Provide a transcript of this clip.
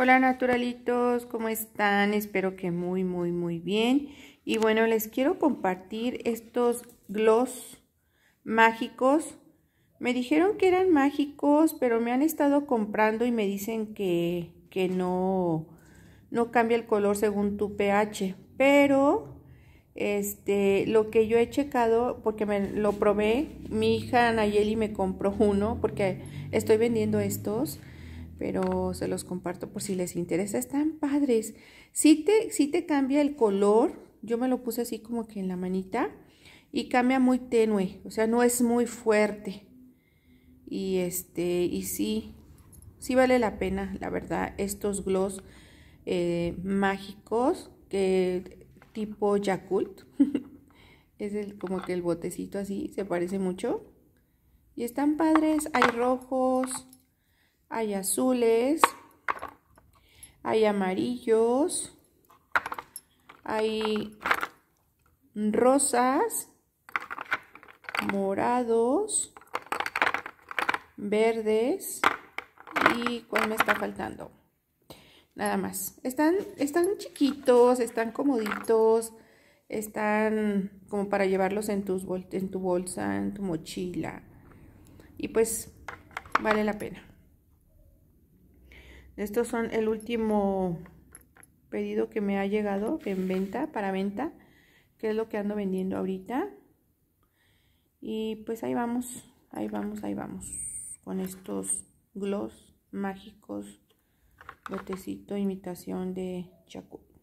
Hola naturalitos, ¿cómo están? Espero que muy, muy, muy bien. Y bueno, les quiero compartir estos gloss mágicos. Me dijeron que eran mágicos, pero me han estado comprando y me dicen que, que no, no cambia el color según tu pH. Pero este, lo que yo he checado, porque me lo probé, mi hija Nayeli me compró uno, porque estoy vendiendo estos pero se los comparto por si les interesa. Están padres. Sí te, si te cambia el color. Yo me lo puse así como que en la manita. Y cambia muy tenue. O sea, no es muy fuerte. Y este, y sí, sí vale la pena, la verdad, estos gloss eh, mágicos que tipo Yakult. es el, como que el botecito así, se parece mucho. Y están padres, hay rojos, hay azules, hay amarillos, hay rosas, morados, verdes y cuál me está faltando. Nada más. Están, están chiquitos, están comoditos, están como para llevarlos en, en tu bolsa, en tu mochila. Y pues vale la pena. Estos son el último pedido que me ha llegado en venta, para venta, que es lo que ando vendiendo ahorita. Y pues ahí vamos, ahí vamos, ahí vamos, con estos gloss mágicos, botecito, imitación de Chacu.